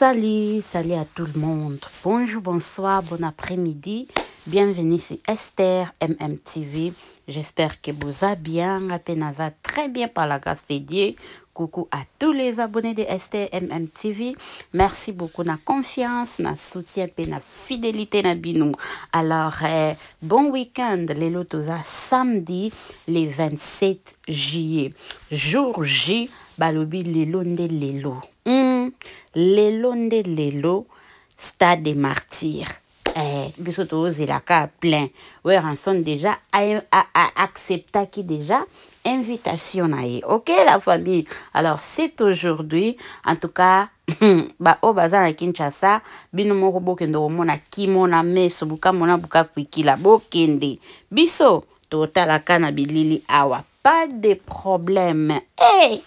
Salut, salut à tout le monde. Bonjour, bonsoir, bon après-midi. Bienvenue sur Esther MMTV. J'espère que vous allez bien. Apenaza très bien par la grâce de Dieu. Coucou à tous les abonnés de Esther MMTV. Merci beaucoup la confiance, na soutien et la fidélité na Alors, eh, bon week-end. Les à samedi, le 27 juillet. Jour J, balobi lelo de lelo. Mm. Lelo de lelo, stade des martyrs eh, biso tu plein are ranson déjà accepta qui déjà invitation na ok la famille alors c'est aujourd'hui en tout cas au bazar à kinshasa bino moko mona kimo na meso bokamona bokakwikila bokende biso totalaka na bilili awa pas de problème hey! Eh,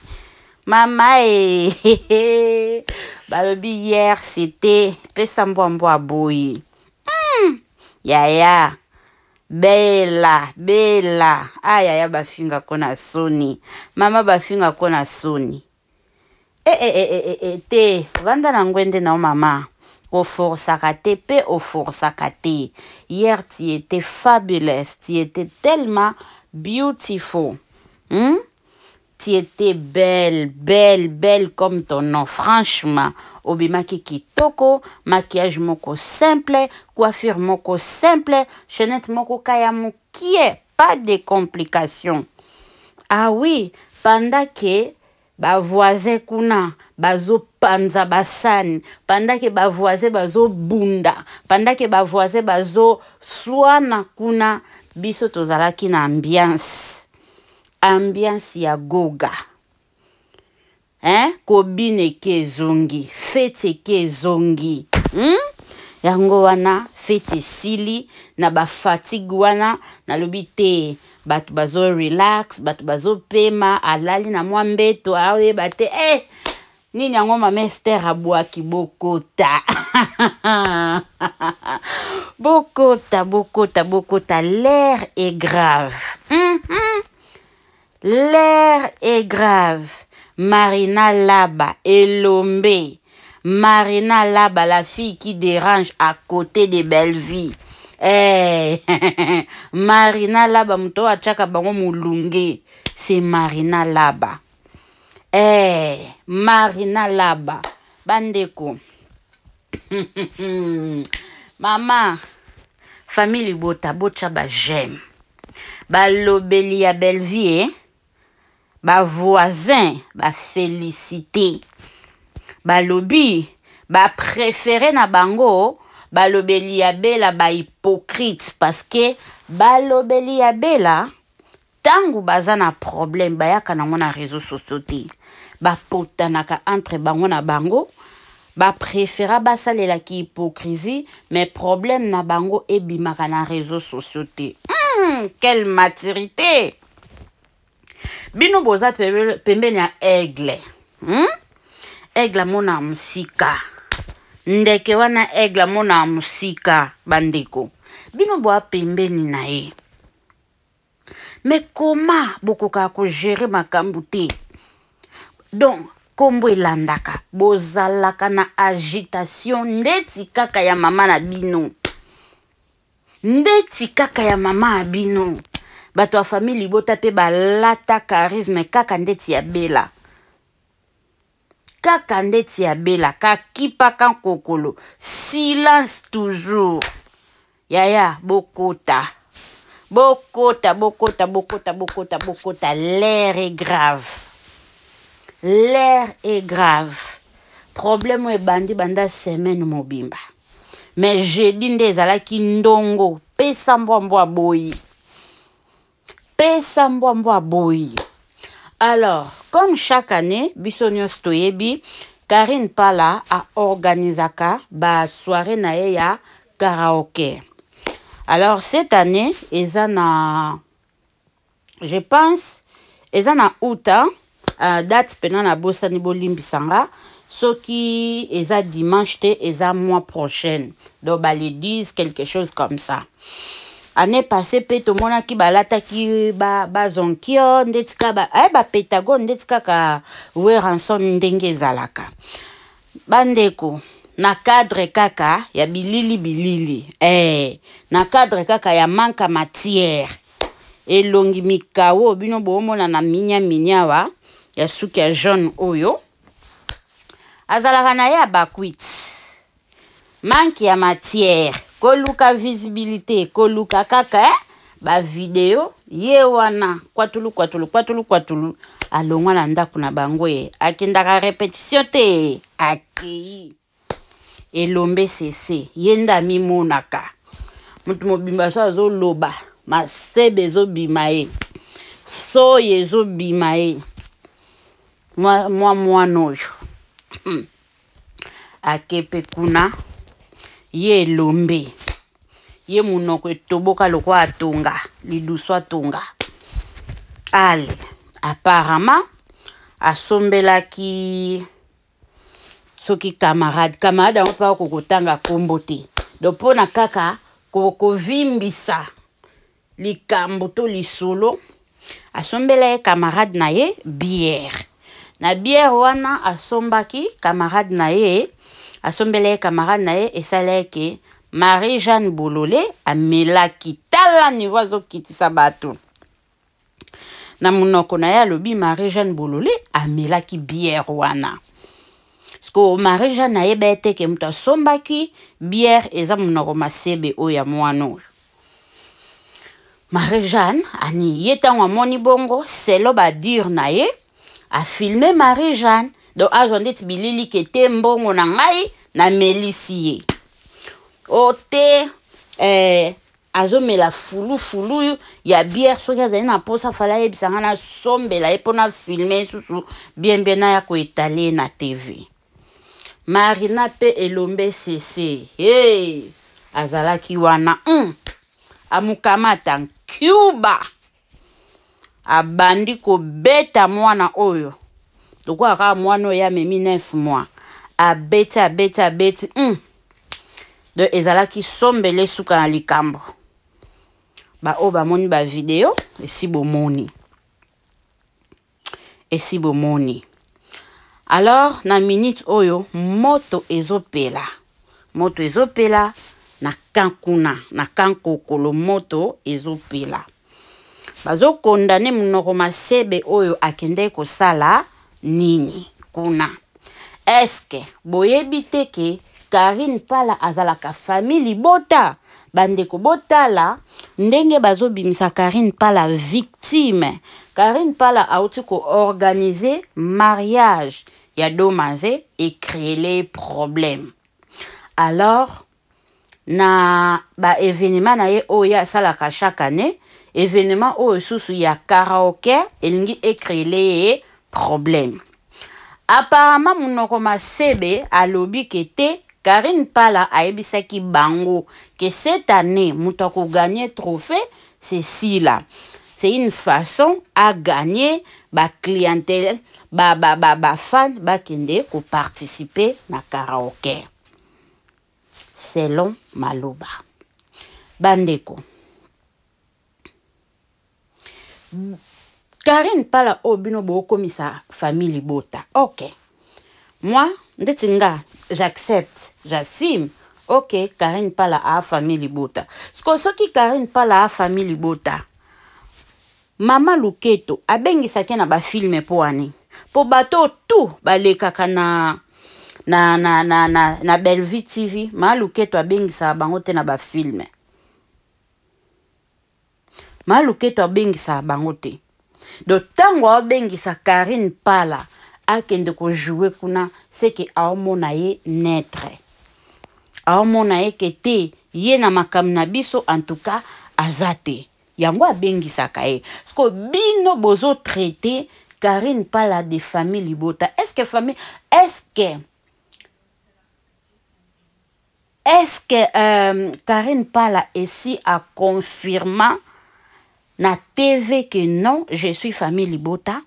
mama eh! eh, eh. balbi hier c'était pesa mbwambwa boui mm. yaya bela bela ayaya ah, bafingako na soni mama bafingako na soni e, e, e, e, e te vanda na ngwende nao mama oforsaka te mpe oforsaka te hier tu étais fabuleuse tu étais tellement beautiful hmm? tu belle, belle, belle comme ton nom, franchement. obimaki kitoko maquillage moko simple coiffure moko simple chenette moko kaya est pas de complications ah oui panda ke bavoisin kuna panza que panda ke bazo bunda, panda ke bazo swana kuna biso tozalaki na ambiance ambiance ya goga eh? kobina eke ezongi fete eke ezongi hmm? yango wana fete esili na bafatigue wana nalobi te bato bazorelax bato bazopema alali na mwa mbeto aoyeba te e eh! nini yango mama ester abwaki bokota bokota bokota bokota l'air est grave mm -hmm. hmm? L'air est grave. Marina Laba, Elombe. Marina Laba, la fille qui dérange à côté des belles eh, vies. Marina Laba, mto C'est Marina Laba. Eh Marina Laba. Bandeko. Maman. Famille bota Bota, ba j'aime. Balobeli à belle bavoisin bafelisite balobi baprefere na bango balobeli ya bela bahypocrite parceke balobeli ya bela ntango baza na problème bayaka nango na réseau sociaux te bapotanaka entre bango na bango bapréféra basalelaki hypocrisie mais problème na bango ebimaka na réseau sociaux te mm, quelle maturité bino boza pembeni ya aigle hmm? aigle amona ya mosika ndeke wana aigle amona ya mosika bandeko bino boa pembeni na ye me koma bokokaka kogere makambo te donc nkombo elandaka bozalaka na agitation ndeti kaka ya mama na bino ndeti kaka ya mama ya bino bato ya famille libota mpe balata charisme kaka ndeti ya bela kaka ndeti ya bela kakipaka nkokolo silence toujours yaya bokota bokota bokota bokota bokota bokota l'air est grave l'air est grave problème oyo ebandi banda semaine mobimba mais jeudi nde ezalaki ndongo pesa mbwambwa boyi alors comme chaque année biso karine pala a organisé ba soirée naeya karaoke alors cette année en a, je pense eza en a uh, date mpena nabosani bolimbisanga soki à dimanche et le mois prochain. donc ils 10 quelque chose comme ça ane pase mpe tomonaki balataki bazonkio ba nde tika baye eh, bapetagone nde tikaka weranson ndenge ezalaka bandeko na cadre kaka ya bilili bilili eh, na cadre kaka ya manka matière elongi mikao oyo bino boomona na minyaminya ya suki ya jaune oyo azalaka na ye abakwit manke ya matière koluka visibilité koluka kaka eh? bavideo ye wana kwatulu kwatulu kwatulu kwatulu alongwa na ndako na bango ye akendaka repétition te akei elombe sese ye nde amimonaka moto mobimba so azoloba masebe ezobima ye soyi ezobima ye mwa mwana oyo hmm. ake mpe kuna ye elombe ye munoko etoboka lokwa atonga lidusu atonga ale apparemment asombelaki soki camarade camarade yango mpa kokotanga nkombo te don mpona kaka kovimbisa likambo to lisolo asombela ye camarade na ye biere na biere wana asombaki camarade na ye asombela ye camarade na ye esala yeke marie jeanne bolole amelaki tala niveau azokitisa bato na monoko na ye alobi marie jeanne bolole amelaki biere wana parceke marie jeanne ayeba ye teke moto asombaki biere eza monoko masebe oyo ya mwana oyo marie jeanne ani ye ntango amoni bongo selo badire na ye afilme marie jeanne donc azwa ndeti bililiki ete mbongo na ngai namelisi ye o oh, te eh, azomela fulufulu ya biere soki azali na mposa fala ayebisa ngai nasombela ye mpona filme lisusu bienbie naya koetale ye na tv marina mpe elombe sese hey! azalaki wana mm. amokamata ncuba abandi kobeta mwana oyo lokwa kaka mwana oyo amemi 9 mois abeti abeti abeti mm. don ezalaki sombele suka na likambo baoyo bamoni bavideo esi bomoni esi bomoni alors na minute oyo moto ezopela moto ezopela na kan kuna na kan kokolo moto ezopela bazokondane monoko masebe oyo akendeki kosala nini kuna eske boyebi te ke karine pala azalaka fami bota? bandeko la ndenge bazobimisa karine pala victime karine pala auti koorganize mariage ya domaze e les problèmes, alors na ba na ye oyo asalaka chaque année événement oyo susu ya karaoke elingi ecréele ye problème apparemment munoko masebe alobi kete karine pala Ebisaki bango que cette année moto gagné trophée c'est là c'est une façon à gagner ba clientèle ba ba ba ba fan bakende participer na karaoke selon maloba bandeko kare mpala oyo bino bookomisa famille libota ok moi ndeti nga j'accepte j'assime ok karine mpala aafami libota sikoyo soki karine mpala aafami libota mama luketo abengisaki na bafilme mpo ani mpo bato tu balekaka na na, na, na, na, na belvi tv mama luketo abengisaka bango te na bafilme mama luketo abengisaka bango te do ntango aobengisa karine pala akende kojoue kuna seke aomona ye netre aomona ye ke te ye na makambo na biso antuka aza te yango abengisaka ye parceke bino bozotraite karine pala de famille libota estce famille estce estce euh, karine pala esi aconfirma na tv ke non je suis famille libota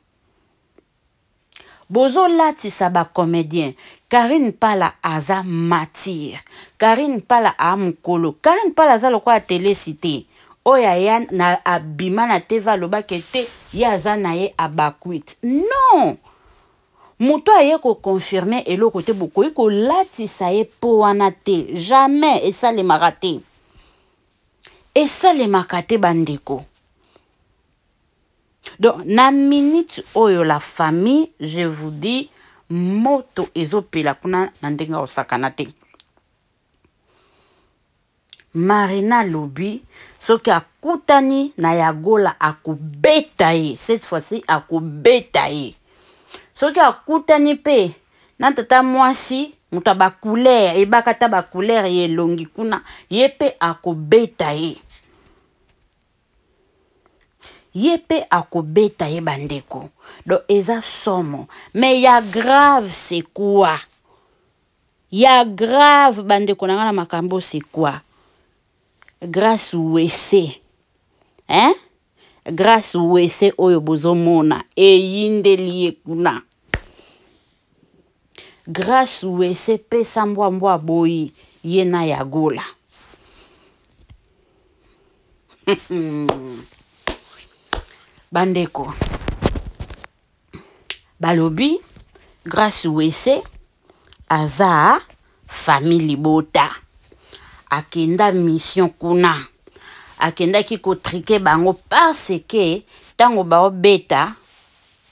bozolatisa bacomédien karine pala aza matire karine pala aa mokolo karine pala aza lokola telesi te oyo aya na abima na teve alobaki te ye aza na ye abakwit non moto aye koconfirme eloko te bokoki kolatisa ye mpo wana te jamais esalemaka te esalemaka te bandeko donc na minute oyo la famille je vous dis moto ezopela kuna na ndenge ya kosakana te marina alobi soki akutani na yagola akobeta ye cette fois-ci akobeta ye soki akutani mpe na tata mwasi moto ya bacouleur ebaka ta bacouleur ye elongi kuna ye mpe akobeta ye ye mpe akobeta ye bandeko don eza somo me ya grave se kwa ya grave bandeko na nga na makambo se kwa grâce wese hein? grâce wese oyo bozomona eyindeli ye kuna grâce wese pesa mbwambwa aboyi ye na yagola hmm. bandeko balobi grace wese aza fami libota akenda mission kuna akendaki kotrike bango parce ke ntango baobeta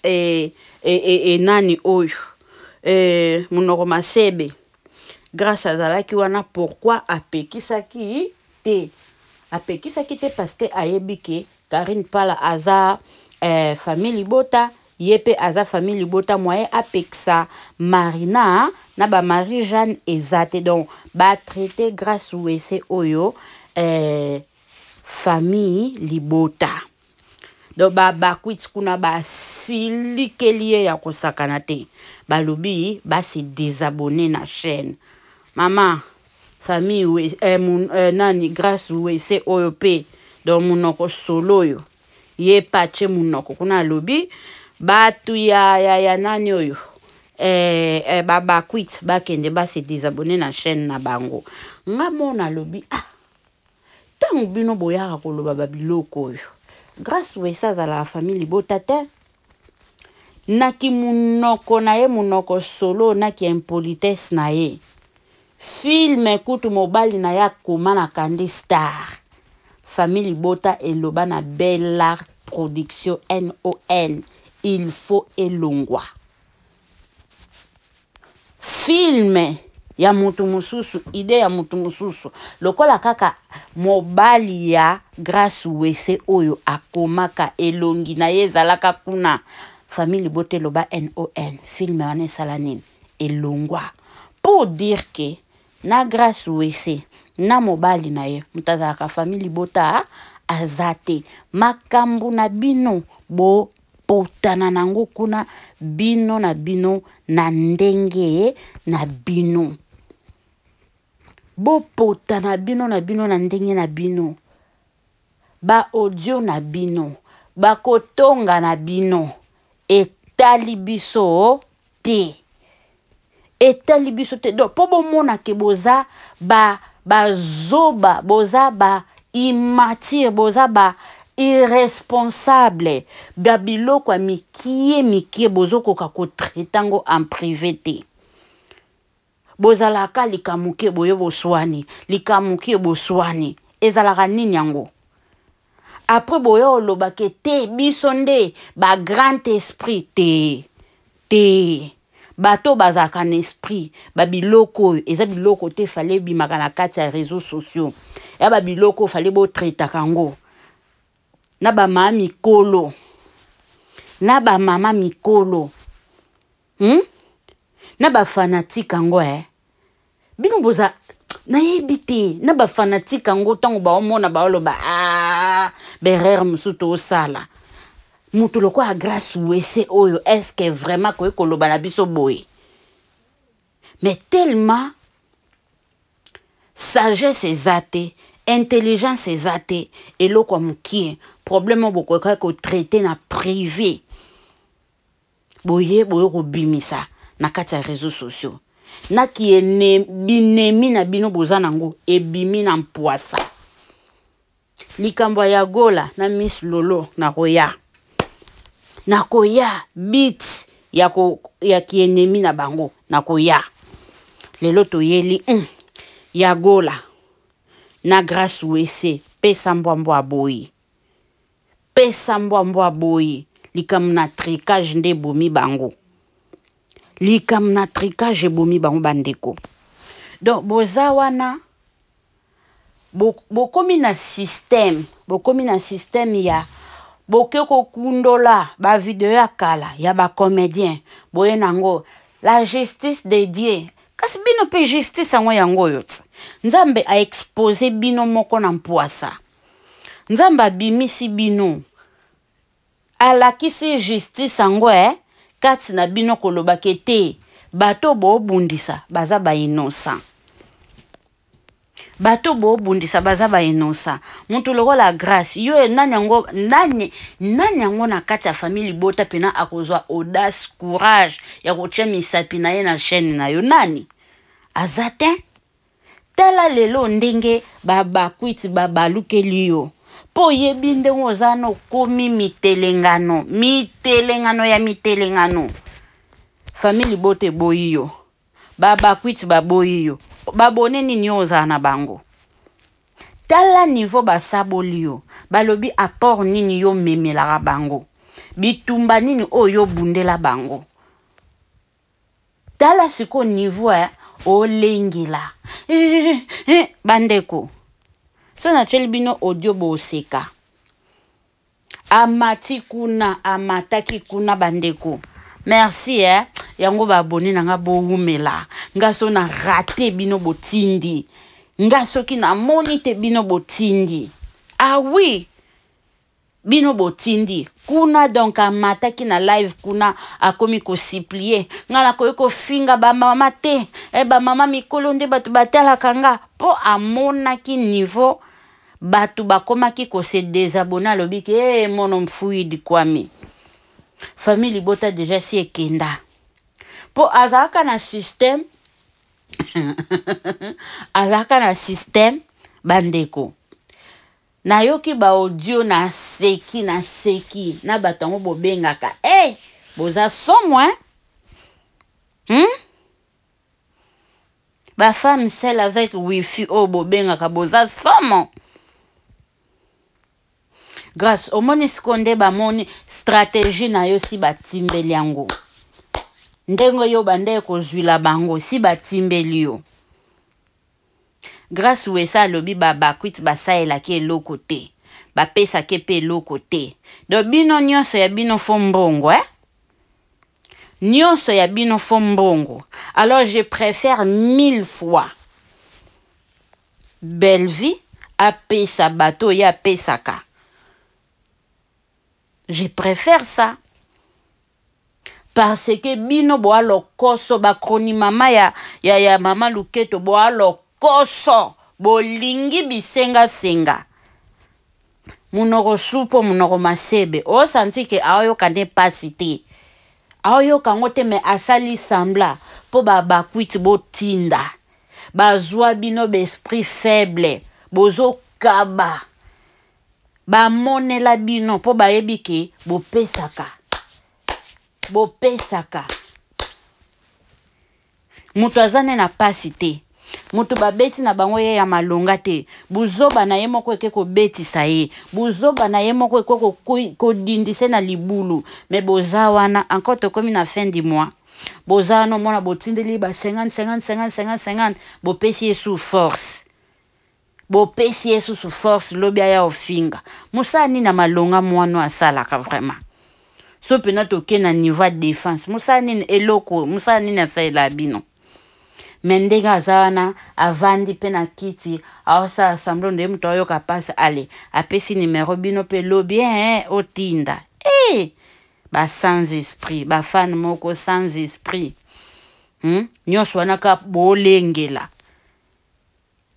enani e, e, e, nani oyo e, monoko masebe grâce azalaki wana pourkui apekisaki te apekisaki te parce que ayebi ke karine mpala aza eh, famille libota ye mpe aza famille libota mwa ye apekisa marina na bamarie jeanne eza te donc batraite grâce wese oyo eh, famille libota donc babakwiti kuna basilikeli ye ya kosakana te balobi base désabonne na chaîne mama famille eh, eh, nani grâce wese oyo mpe don munoko solo oyo ye pache munoko kuna alobi bato ya, ya, ya nani oyo eh, eh, babakwit bakende base desabone na chaîne na bango nga mo nalobi ah ntango bino boyaka koloba babiloko oyo grâce wese azalaka famille libota te naki munoko na ye munoko solo naki impolitesse na ye filme kutu mobali na ye akoma na kandi star famille libota eloba na bel art production non il faut elongwa filme ya motu mosusu ide ya motu mosusu lokola kaka mobali ya grace wese oyo akomaka elongi na ye ezalaka kuna famille libota eloba non filme wana esala nini elongwa pour dire ke na grace wese na mobali na ye moto azalaka fami libota aza te makambo na bino bopotana nango kuna bino na bino na ndenge na bino bopotana bino na bino na ndenge na bino baaudio na bino bakotonga na bino etali biso te etali biso te don mpo bomona ke boza ba bazoba boza ba immatire boza ba irresponsable ba biloko ya mikie mikie bozokoka kotraite yango en privé te bozalaka likamuki boye boswani likamuki boswani ezalaka nini yango apres boye olobaka te biso nde bagrand esprit te te bato oyo bazalaka na esprit babiloko oyo eza biloko te fale ebimaka na kati ya réseau sociaux ya babiloko oyo fale botretaka yango na bamama mikolo na bamama mikolo hmm? na bafanatike yango e eh? bino boza nayebi te na bafanatike yango ntango baomona baoloba ah, berer mosusu toosala moto lokola grâce wese oyo estce vraiment koyei koloba na biso boye mais tellement sagesse eza te intelligence eza te eloko ya mokie problème oyo bokoka kotraite na privé boye boye kobimisa na kati ya réseau sociaux naki binemi na bino boza nango ebimi na mpwasa likambo ya gola na miss lolo na royard nakoya bit ya, ko, ya kienemi na bango nakoya lelo toyeli mm, ya gola na grâce wese pesa mbwambo aboyi pesa mbwambo aboyi likambo na trikage nde ebomi bango likambo na trikage ebomi bango bandeko donc boza wana bokomi bo na systeme bokomi na systeme ya boke kokundola bavideo ya kala ya bacomédien boye nango la justice de dieu kasi bino mpe justice yango yango oyo ti nzambe aexpose bino moko na mpwasa nzambe abimisi bino alakisi justice yango e eh? kati na bino kolobaka ete bato boobundisa baza bainocent bato boobundisa baza baenosa motu lokola grace yo nani yango nani nani yango na kati ya famille libota mpena akozwa audace courage ya kotia misapi na ye na chaîne na yo nani aza te tala lelo ndenge babakwiti babalukeli yo mpo oyebi ndenge oza na okomi mitelengano mitelengano ya mitelengano famille libota eboyi yo babakwiti baboyi yo babone nini oyo ozala na bango tala nivo basaboli yo balobi apport nini yo memelaka bango bitumba nini oyo yobundela bango tala sikoyo nivo ya olengela eh, eh, eh, bandeko so natieli bino audio booseka amati kuna amataki kuna bandeko merci eh? yango baabone na nga bowumela nga so na rate bino botindi nga soki namoni te bino botindi awi ah bino botindi kuna donk amataki na live kuna akomi kosiplie nga nakoki kofinga bamama te e bamama mikolo nde bato batalaka nga mpo amonaki niveau bato bakomaki kose desabone alobiki e eh, hey, mono mfuidi kwami famille libota deja si ekenda mpo azalaka na systeme azalaka na systeme bandeko nayoki baaudio naseki naseki na bato yango bobengaka ei boza somo e hmm? bafemme celle avec wifi oyo bobengaka boza somo grâce omoni siko nde bamoni stratégie na yo si batimbeli yango ndenge yo ko ekozwila bango si batimbeli yo grâce wesa alobi babakwiti basalelaki ba te bapesaki mpe eloko te do bino nyonso ya bino fo mbongo eh? nyonso ya bino fo mbongo alors je préfère mille fois belle vie apesa bato oyo apesaka je préfère ça parce que bino boa lokoso bakroni mama ya, ya, ya mama luketo boa lokoso bolingi bisengasenga munoko supo munoko masebe osanti ke aoyoka nde pasi te aoyoka yango te me asali sembla mpo babakwiti botinda bazwa bino baesprit faible bozokaba bamonela bino mpo bayebi ke bopesaka bopesaka moto aza nde na pasi te moto babeti na bango ye ya malonga te buzoba na ye moko eke kobetisa ye buzoba na ye moko eke kodindisa na libulu me boza wana encore tokómi na fin du mois boza wana omona botindeli ba 50 bopesi ye su force bopesi ye susu force lobi aya ofinga mosala nini na malonga mwana asalaka vraiment so mpena toke na niveau ya défense mosala nini eloko mosala nini asalela ya bino me ndenge aza wana avandi mpe na kiti aosala semblo nde moto ayoka mpasi ale apesi nimero bino mpe lobi ee otinda e eh! hey! ba sans esprit bafane moko sans esprit hmm? nyonso wana ka bolengela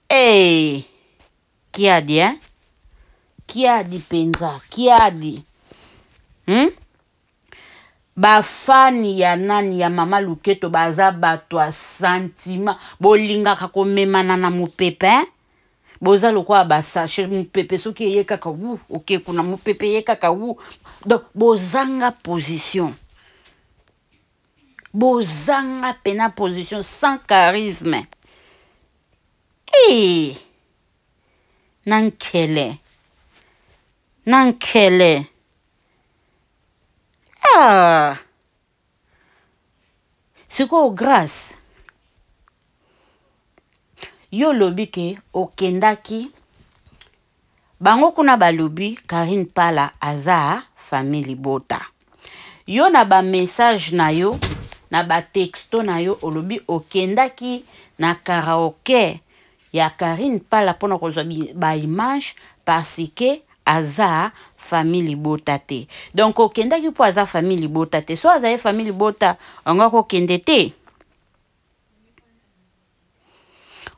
e kiadi e eh? kiadi mpenza kiadi hmm? bafani ya nani ya mama luketo baza bato ya santima bolingaka komemana na mopepe eh? boza lokola basashe mopepe soki eye kaka wu oke kuna mopepe eye kaka wu donc bozanga position bozanga mpena position sans charisme e eh! na nkele na nkele ah sikoyo grace yo olobi ke okendaki bango kuna balobi karine pala aza famille libota yo na bamessage na yo na batexto na yo olobi okendaki na karaoke ya karine pala mpona kozwa baimage parce ke aza famille libota te donc okendaki mpo aza famille libota te so aza ye famille libota yango akokende te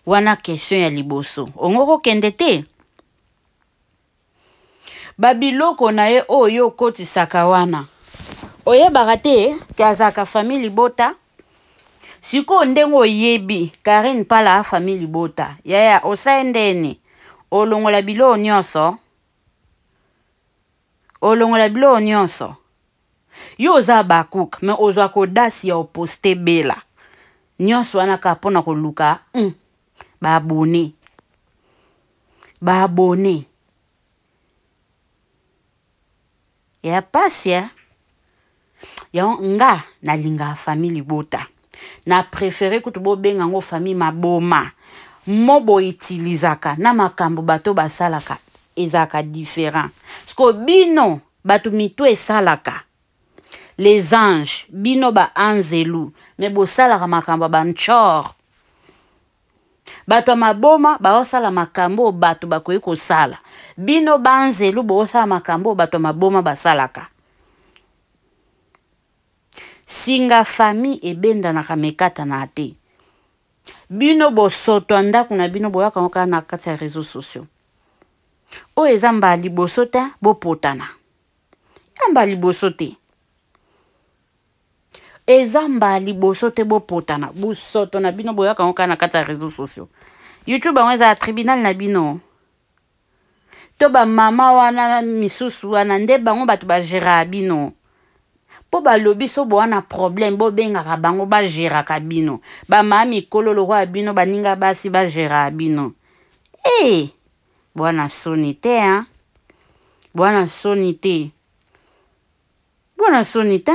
wana question ya liboso ongo okokende te babiloko na ye oyo okotisaka wana oyebaka te ke azalaka famille libota sikoyo ndenge oyebi karine mpala afamille libota yaya osala ndeni olongola biloko nyonso olongola biloko nyonso yo oza bacook me ozwaka odasi ya oposte bela nyonso wana kaka mpona koluka mm, baabone baabone ya pasi ya yango nga nalingaka famille libota na préféré kutu bobenga yango famille maboma mo boitilizaka na makambo bato basalaka ezalaka différent parceke bino bato mito esalaka les anges bino baanzelu me bosalaka makambo ya banchor bato ya maboma baosala makambo oyo bato bakoki kosala bino banzelu boosala makambo oyo bato ya maboma basalaka singa fami ebendanaka mekatana te bino bosoto ya ndako na bino boyaka ngo kaka na kati ya réseau sociaux oyo eza mbala liboso te bopotana eza mbala liboso te eza mbala liboso te bopotana bosoto na bino boyaka yango kaka na kati ya réseau sociaux youtube yango eza ya tribunal na bino to bamama wana misusu wana nde bango bato bagéraka bino mpo balobi so bowa na problème bobengaka bango bagéraka bino bamama mikolo lokwa ya bino baninga basi bagéraka bino e hey! bwana soni te a bwana soni te bwana soni te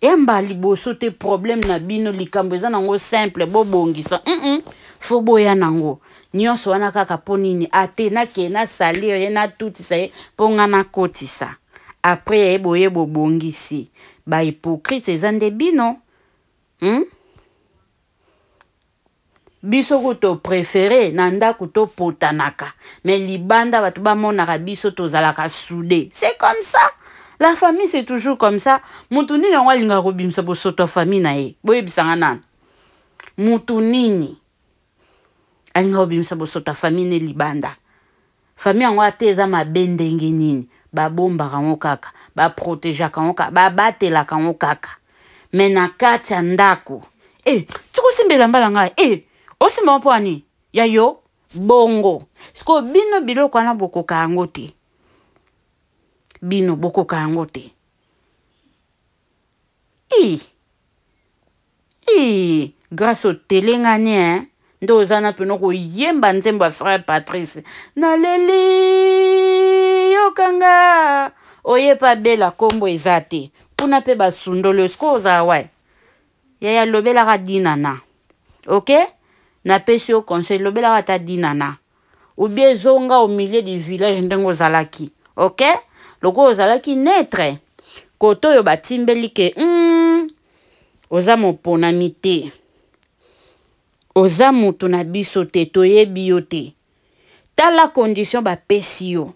yamba liboso te problème na bino likambo eza nango simple bobongisa mm -mm. fo boya nango nyonso wana kaka mpo nini ate nakee nasalir ye natutisa ye mpo nga nakotisa apres yaye boye bobongisi bahypokrite eza nde bino hmm? biso ko toprefere na ndako topotanaka me libanda bato bamonaka biso tozalaka sude c'est comme ça la famille c'est toujours comme ça motu nini yango alingaka kobimisa bosoto ya famille na ye boyebisanga nano motu nini alingaka kobimisa bosoto ya famille ne libanda famille yango ate eza mabe ndenge nini babombaka yango kaka baprotegeaka yango kaka babatelaka yango kaka me na kati ya ndako e eh, tikosembela mbala ngai e eh, osima mpwani ya yo bongo sikoyo bino biloko wana bokoka yango te bino bokoka yango te i i grâce otelengani e nde oza na pene koyemba nzembo ya frère patrice naleli yokanga oyepa bela nkombo eza te kuna mpe basundoli sikoyo ozala wai yaya lobelaka dinana oke okay? napesi yo conseil lobelaka ata dina na obie ezonga au milieu du village ndenge ozalaki ok lokola ozalaki netre kote oyo batimbeli ke mm, oza moponami te oza moto na biso te toyebi yo te tala condition bapesi yo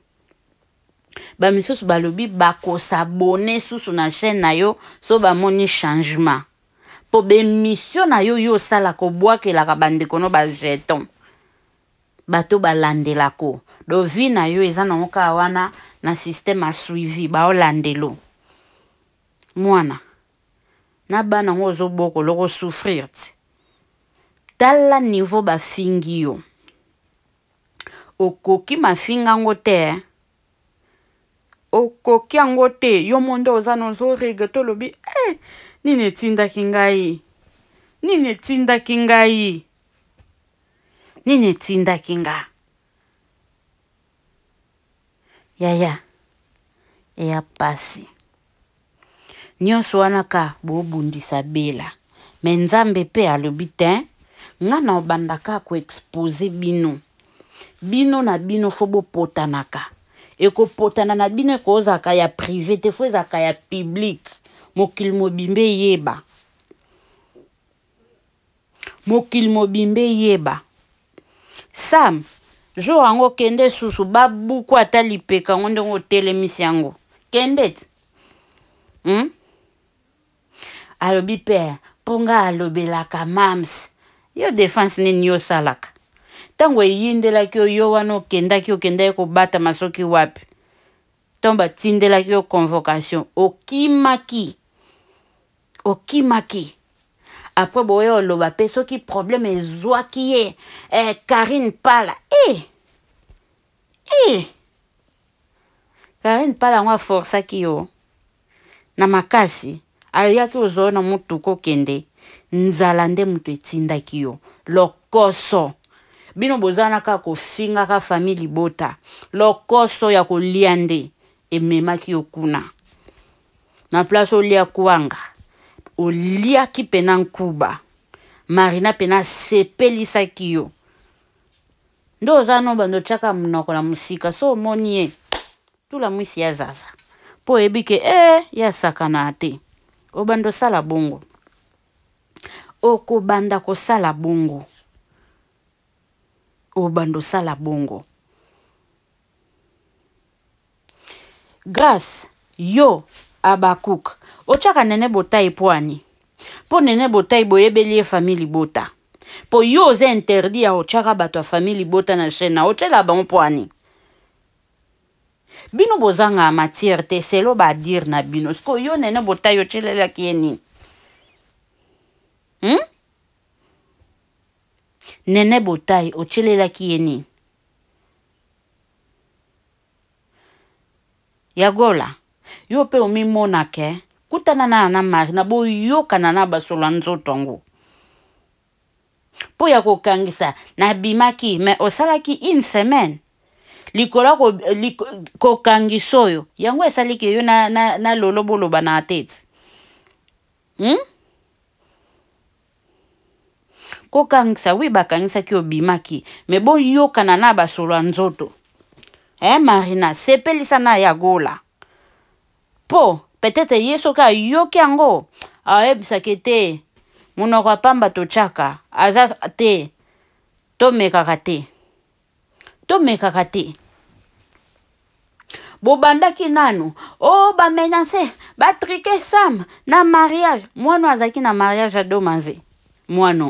bamisusu balobi bakosabone susu na chaîne na yo so bamoni changement mpo bemission na yo yo osala kobwakelaka bandeko no bajeton bato balandelako do vi na yo eza nango kaka wana na systeme ya suivi baolandelo mwana na bana yango ozobokola okosouffrir ti tala niveau bafingi yo okoki mafinga yango te okoki yango te yo mondo oza na ozoregrete olobi e eh, nini etindaki ngai nini etindaki ngai nini etindaki nga yaya eya pasi nyonso wana ka bobundisa bela me nzambe mpe alobi te nga na obandaka koexpose bino bino na bino fo bopotanaka ekopotana na bino ekozaka ya prive te fo ezalaka ya piblike mokili mobimba eyeba mokili mobimba eyeba sam jo yango kende susu babuku ata lipeka yango ndenge otelemisi yango kende ti hmm? alobi pere mpo nga alobelaka mams yo défense nini yo osalaka ntango eyindelaki yo yo wana okendaki okendaki kobatama soki wapi ntomba tindelaki yo convocation okimaki okimaki apres boye oloba mpe soki problème ezwaki ye eh, karine pala e eh, eh. karine pala yango aforsaki yo na makasi ayaki ozwa yo na motuka okende nzala nde moto etindaki yo lokoso bino boza na kaka kofingaka fami libota lokoso ya kolia nde ememaki yo kuna na place olia kwanga oliaki mpe na nkuba marina mpena asepelisaki yo nde oza no bando otyaka monoko na mosika so omoni ye tula mwisi ya zaza mpo oyebi ke e ye asakana te obanda osala bongo okobanda kosala bongo obanda osala bongo grace yo abakuk otyaka nene botai mpo ani mpo nene botai boyebeli ye fami libota mpo yo oza interdi ya otyaka bato ya fami libota na chaîne na otyela bango mpo ani bino bozanga ya matière te selo badire na bino sikoyo yo nene botai otyelelaki ye nini hmm? nene botai otyelelaki ye nini yagola yo mpe omimona ke kutana na na mari na boyokana na basola nzoto yango mpo ya kokangisa nabimaki me osalaki une semaine likolo kokangisa oyo yango esaliki yo na, na, na loloboloba na tete hmm? kokangisa wi bakangisaki obimaki me boyokana na basolo ya nzoto e eh, marina sepelisa na yagola mpo petetre ye soki ayoki yango ayebisaka ete monoko apamba totyaka aza te tomekaka te tomekaka te bobandaki nanu o oh, bamenase batrike sam na mariage mwana azalaki na mariage adomanze mwano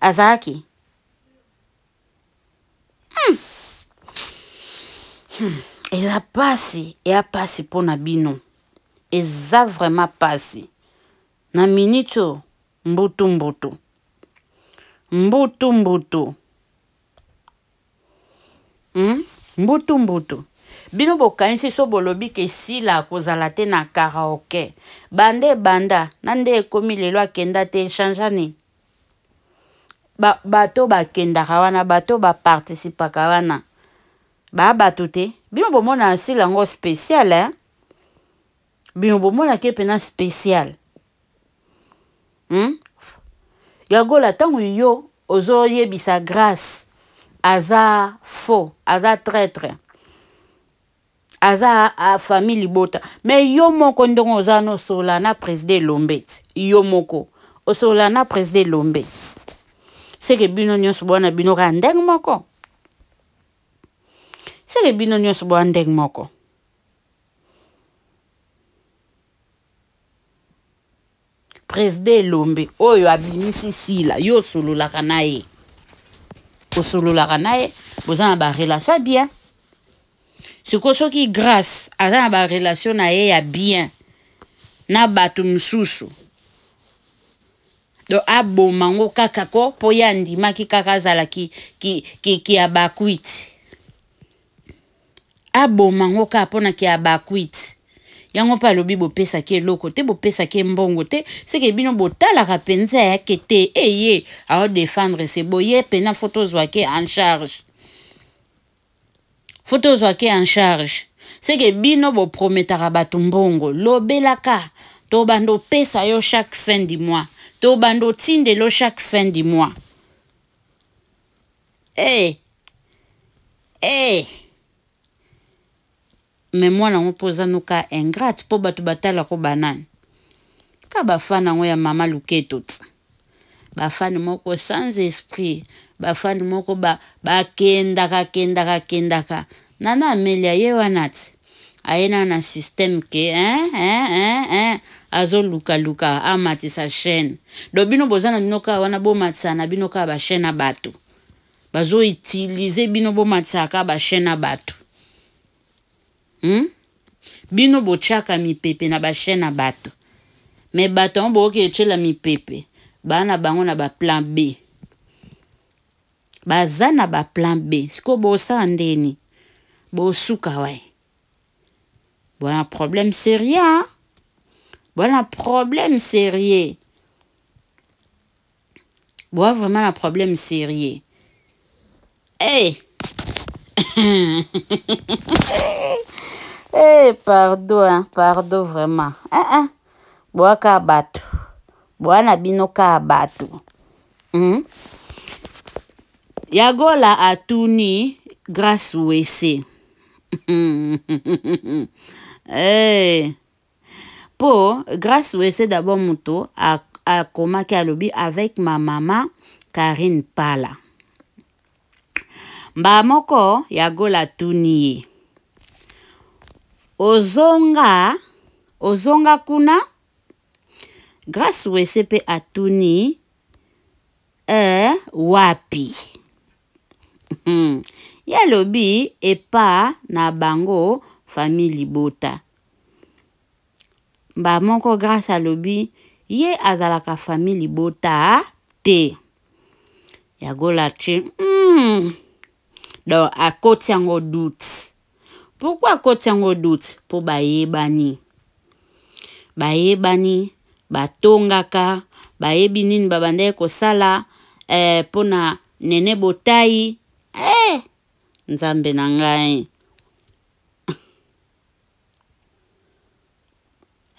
azalaki hmm. hmm. eza pasi eya pasi mpo na bino eza vraiment pasi na miniti oyo mbutumbutu mbutumbutu hmm? mbutumbutu bino bokanisi so bolobi ke esila kozala te na karaoke banda ebanda na nde ekomi lelo akenda te changea nini ba, bato bakendaka wana bato bapartisipaka wana baa bato te bino bomona asila yango spéciale eh? bino bomonaki mpena spécial hmm? yagola ntango yo ozoyebisa grâce aza faux aza traître aza afamille libota me yo moko ndenge oza na osolola na président elombe ti yo moko osolola na président elombe seke bino nyonso bwana bino kaka ndenge moko seke bino nyonso bwa ndenge moko président elombe oyo abimisi sila yo osololaka na ye osololaka na ye boza na barelation ya bien sikoyo soki grace aza na barelation na ye ya bien na bato mosusu do abomango kaka ko mpo ye andimaki kaka azala ki, ki, ki, ki ya bakwite abomango kaka mpona ki ya bakwite yango mpe alobi bopesaki eloko te bopesaki mbongo te seke bino botalaka mpenza ayaki te eye eh, aodefendre se boye mpena fo tozwaki en charge fo tozwaki en charge seke bino boprometaka bato mbongo lobelaka tobanda opesa yo chaque fin du mois tobanda otindelo chaque fin du mois e hey. e eh. hey. me mwana yango mpo oza noka ingrate mpo bato batalako banani ka bafane yango ya mama luketo ti bafane moko sans esprit bafane moko bakendaka ba kendaka kendaka nana ameli aye wana ti aye na na systeme ke eh, eh, eh, eh. azolukaluka amatisa chaîne do bino boza na bino kaka wana bomatisa na bino kaka bachaîne ya bato bazoutilize bino bomatisa kaka bachaîne ya bato hmm? bino mi pepe na bashe na bato me bato yango booki etyela mipepe pepe. na bango na plan b baza na plan b sa bosala ndeni bosuka Voilà un problème sérieux un hein? problème sérieux voilà vraiment un problème sérieux Hé! Eh! Eh, pardon, hein, pardon vraiment. Hein, hein. Boa ka Boa na bino ka hmm? a Hmm? Yagola atuni grâce wese. eh. Pour, grâce WC e d'abord moto a à alobi avec ma maman karine pala mbala moko yagola tuni ozonga ozonga kuna grace wese mpe atuni e wapi hmm. ye alobi epa na bango fami libota mbamoko grace alobi ye azalaka fami libota te yagola tye mm. don akoti yango dute pourquoi kotsengo doute mpo bayebani bayebani batongaka bayebi nini babandaki kosala eh, mpo na nene botai eh, nzambe na ngai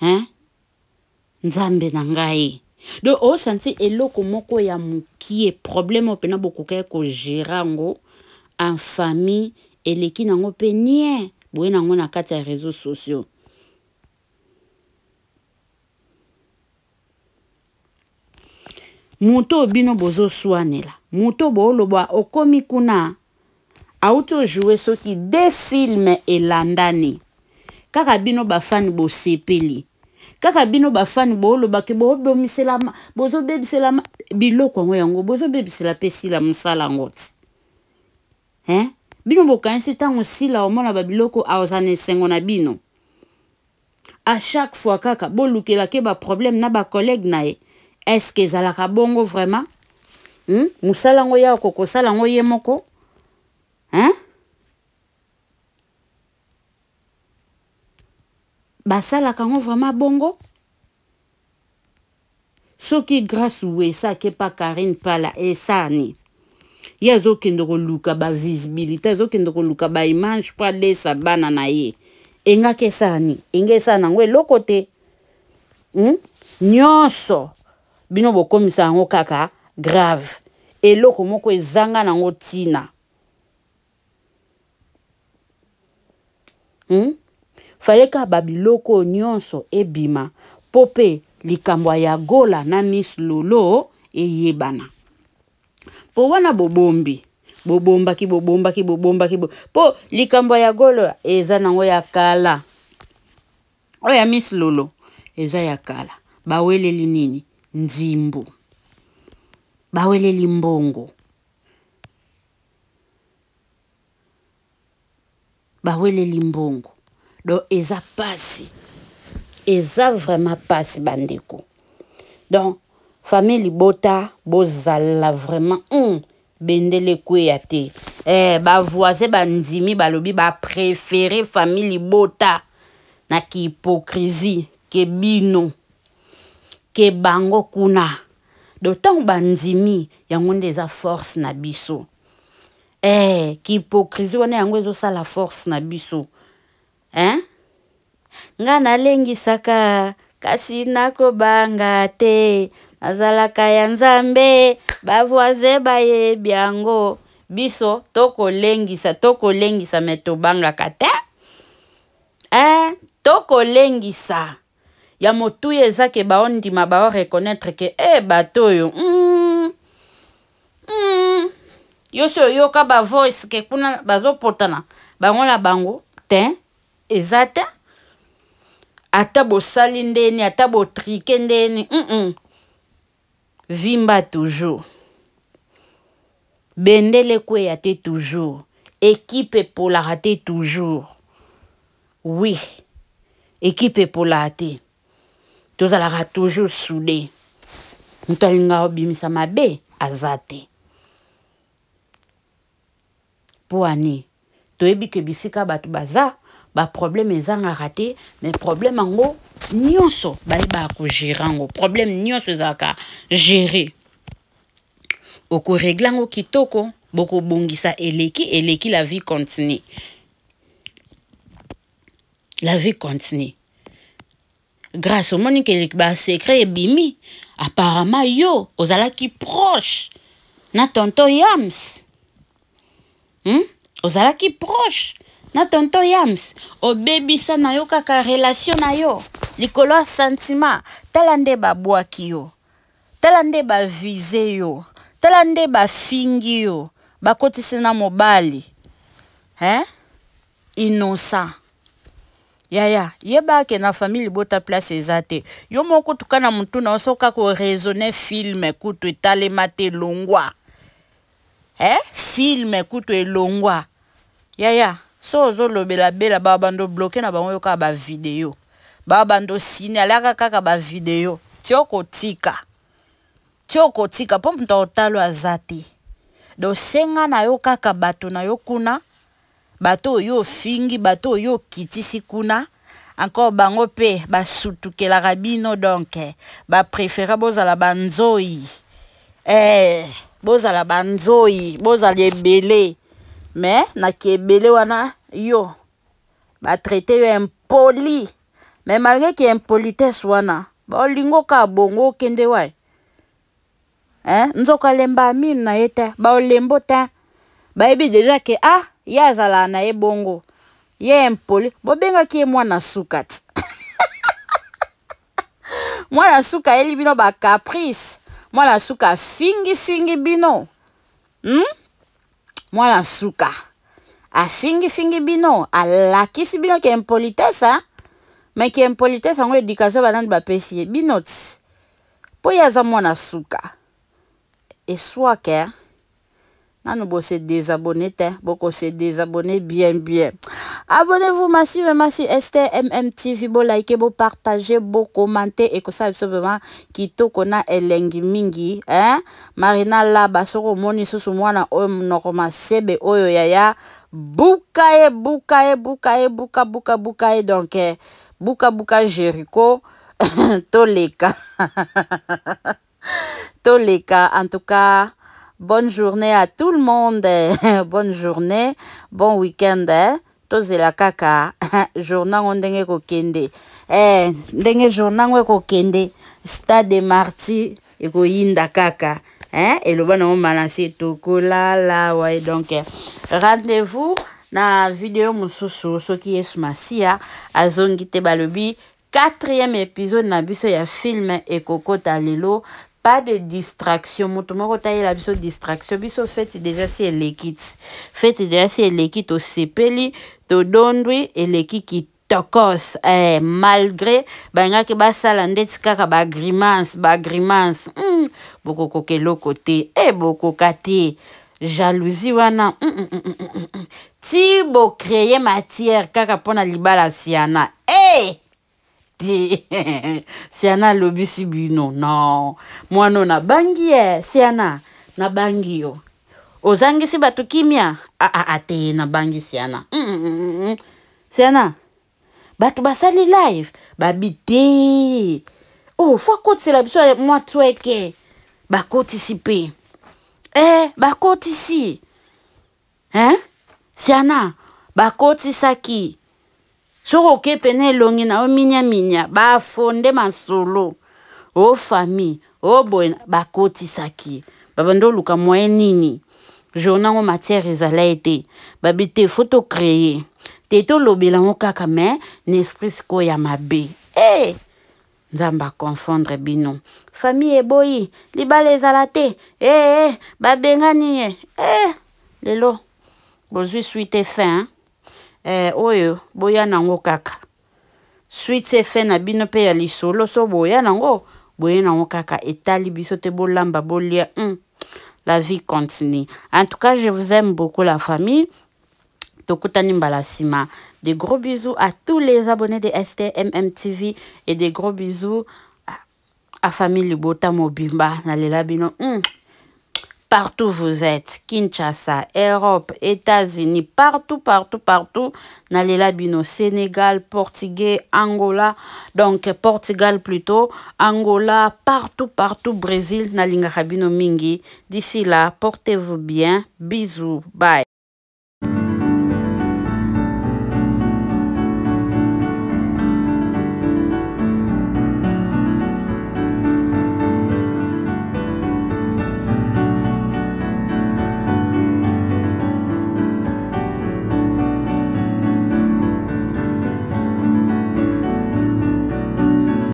hein? nzambe na ngai donc osanti eloko moko ya mokie problème oyo mpena bokokaki kogéra yango en famille eleki nango mpe nie boye nango na kati ya réseau sociaux moto oyo bino bozoswanela moto booloba okomi kuna auti ojoue soki de filme elandani kaka bino bafani bosepeli kaka bino bafani boolobaki boobomisela bozobebisela biloko yango yango bozobebisela mpe sila mosala yango ti hein bino bokanisi ntango osila omona babiloko aza na esengo na bino a chaque fois kaka bolukelaki baproblème na bakolege na ye eske ezalaka bongo vraiment hmm? mosala yango ya okokosala yango ye moko hein? basalaka yango vraiment bongo soki grâce wesake pa karine pala esani ye azokende koluka bavisibilité azokende koluka baimage mpo alesa bana na ye engaka esani enga esana yango eloko te hmm? nyonso bino bokomisa yango kaka grave eloko moko ezanga nango ntina hmm? fale kaka babiloko nyonso ebima mpo mpe likambo ya yagola na miss lolo eyebana po wana bobombi bobombaki bobombaki bobombaki bo mpo likambo ya golo eza nango ya kala oyo ya miss lolo eza ya kala baweleli nini nzimbo baweleli mbongo baweleli mbongo don eza pasi eza vraiment pasi bandeko donc famille libota bozala vraiment mm, bendele ekweya te eh, bavoisin bandimi balobi bapréféré famille libota na kihypocrisie ke bino ke bango kuna dotango bandimi yango nde eza force na biso eh, kihypocrisie wana yango ezosala force na biso hein? Eh? ngai nalengisaka kasi nakobanga te nazalaka ya nzambe bavoise bayebi yango biso tokolengisa tokolengisa me tobangaka te eh? tokolengisa ya motuya eza ke baondima baoreconnaitre ke e bato oyo mm, mm, yo so oyoka bavoice ke kuna bazopotana bango na bango te eza te ata bosali ndeni ata botrike ndeni mm -mm. vimba toujours bendele kweya te toujours équipe epolaka te toujours oui équipe epolaka te tozalaka toujours soude moto alingaka kobimisa mabe Azate. te mpo ani toyebi ke bisika bato baza baproblème ezangaka te me problème yango nyonso bayebaka kogere yango problème nyonso ezalaka gere okoregle yango kitoko bokobongisa eleki eleki la vie continue la vie continue grâce omoni keleki basecret ebimi apparemment yo ozalaki proche na tonto yams hmm? ozalaki proche na tonto yams obebisa na yo kaka relation na yo likolo ya santima tala nde babwaki yo tala nde bavize yo tala nde bafingi yo bakotisi na mobali hein? innocent yaya yeba ake na famille libota place eza te yo moko tuka na motu na oso kaka oraisonne filme kutu etalema te elongwa eh? filme kutu elongwa yaya so ozolobelabela baa bando bloke na bango oyo kaka bavideo baa bando sine aliaka kaka bavideo ti okotika ti okotika mpo moto akotala aza te dosenga na yo kaka bato na yo kuna bato oyo ofingi bato oyo okitisi kuna encore bango mpe basutukelaka bino donk bapréfére bozala banzoi eh, bozala banzoi bozala ebele me nake ebele wana yo batraite yo impoli me malgré ke impolitesse wana baolingo kaka bongo okende wa eh? nzoka alemba amir na ye te baolembo te bayebi deja ke ah ye azalaka na ye bongo ye impoli bobengaki ye mwana suka ti mwana suka ayeli bino ba caprice mwana suka fingi bino hmm? mwana suka afingifingi bino alakisi bino ke impolitese me ke impolitese yango edikation banani bapesi ye bino ti mpo ye aza mwana suka eswake nano bose désabonné c'est des désabonné bien bien abonnez-vous massivement sur STMM TV bo likez, beau partager beau commenter et que biso vraiment kitoko na elengi mingi hein marina laba soki omoni lisusu mwana oyo monoko masebe oyo yaya buka ye buka bouka, buka boukaye. buka buka buka donc eh, buka buka jericho toleka toleka en tout cas Bonne journée à tout le monde. Bonne journée. Bon week-end. tozela kaka jour nango ndenge ekokende eh, ndenge jour nango ekokende stade marti ekoyinda kaka eh? eloba tout, manasi la ouais donc rendez-vous na video mosusu soki yesu masiya azongi te balobi quatrième épisode na biso ya Eko Kota lelo pas de distraction moto moko la biso distraction biso feti déjà si au déjà si et les kits qui tokos. eh, malgré ba kaka Beaucoup mm, Tu lo te e boko te jalousie wana mm, mm, matière kaka pona libala siana eh! te siana alobisi bino no mwana o nabangi ye siana nabangi yo ozangisi bato kimia aa ah, ah, ah, te nabangi siana mm mm, mm -mm -mm. siana bato basali live babi te o oh, fo akotisela biso mwa tweke bakotisi mpe e eh, bakotisi hein siana bakotisaki soko okepene elongi na yo minyaminya bafonde masolo o famille o boye bakotisaki babanda oluka moye nini jour nango matière ezala ye te babi te fo tocréye te tolobelango kaka me na esprit sikoyo ya mabe e eh! hey! nzambe akonfondre bino famille eboyi libala ezala te ee eh, hey, hey, babengani ye e lelo bozwi swi te fin hein? eh, oyo boya nango kaka c'est fe na bino mpe ya so boya nango nango kaka etali biso te bolamba bolia hmm. la vie continue en tout cas je vous aime beaucoup la famille tokutani mbala des gros bisous à tous les abonnés de STMM TV et des gros bisous à, à famille Libota Mobimba na bino hmm partout où vous êtes, Kinshasa, Europe, États-Unis, partout, partout, partout, Nalila Bino, Sénégal, Portugais, Angola, donc Portugal plutôt, Angola, partout, partout, Brésil, Nalinga Rabino, Mingi. D'ici là, portez-vous bien, bisous, bye.